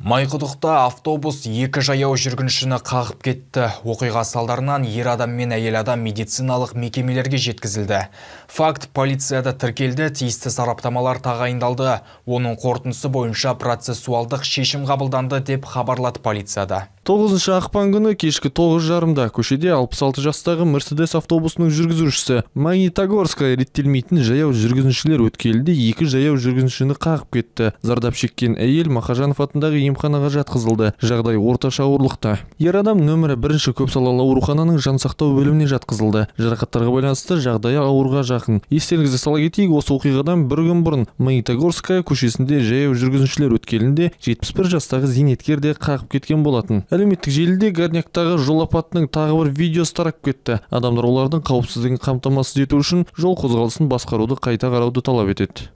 майқұдықта автобус екі жаяу жүргіншіні қағып кетті оқиға салдарынан ер адам мен әйел адам медициналық мекемелерге жеткізілді факт полицияда тіркелді тиісті сараптамалар тағайындалды оның қортынсы бойынша процессуалдық шешім қабылданды деп хабарлады полицияда тоғызыншы ақпан күні кешкі тоғыз жарымда көшеде 66 жастағы мерседес автобусының жүргізушісі магнитогорская реттелмейтін жаяу жүргізушілер өткелінде екі жаяу жүргізушіні қағып кетті зардап шеккен әйел мақажанов атындағы емханаға жатқызылды жағдай орташа ауырлықта ер адам нөмірі бірінші көпсалалы аурухананың жансақтау бөліміне жатқызылды жарақаттарға байланысты жағдайы ауырға жақын естеріңізге сала кетейік осы оқиғадан бір күн бұрын магнитогорская көшесінде жаяу жүргізушілер өткелінде 71 жастағы зейнеткер де қағып кеткен болатын әлеуметтік желіде горняктағы жол апатының тағы бір видеосы тарап кетті адамдар олардың қауіпсіздігін қамтамасыз ету үшін жол қозғалысын басқаруды қайта қарауды талап етеді